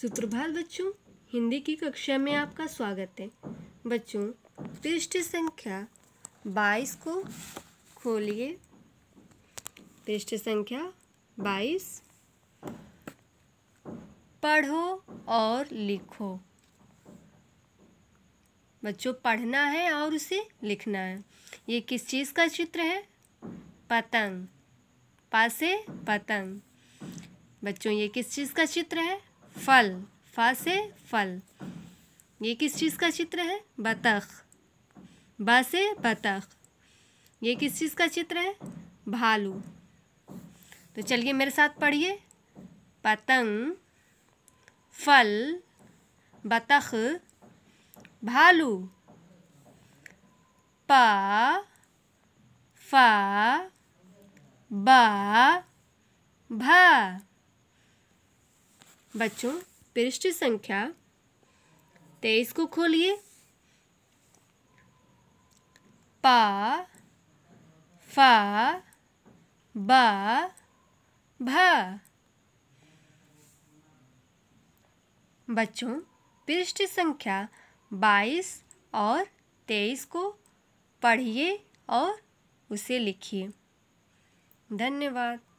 सुप्रभात बच्चों हिंदी की कक्षा में आपका स्वागत है बच्चों पृष्ठ संख्या बाईस को खोलिए पृष्ठ संख्या बाईस पढ़ो और लिखो बच्चों पढ़ना है और उसे लिखना है ये किस चीज़ का चित्र है पतंग पासे पतंग बच्चों ये किस चीज़ का चित्र है फल फा से फल ये किस चीज़ का चित्र है बतख बा से बतख ये किस चीज़ का चित्र है भालू तो चलिए मेरे साथ पढ़िए पतंग फल बतख भालू पा फा बा भा बच्चों पृष्ठ संख्या तेईस को खोलिए पा फा बा भा बच्चों पृष्ठ संख्या बाईस और तेईस को पढ़िए और उसे लिखिए धन्यवाद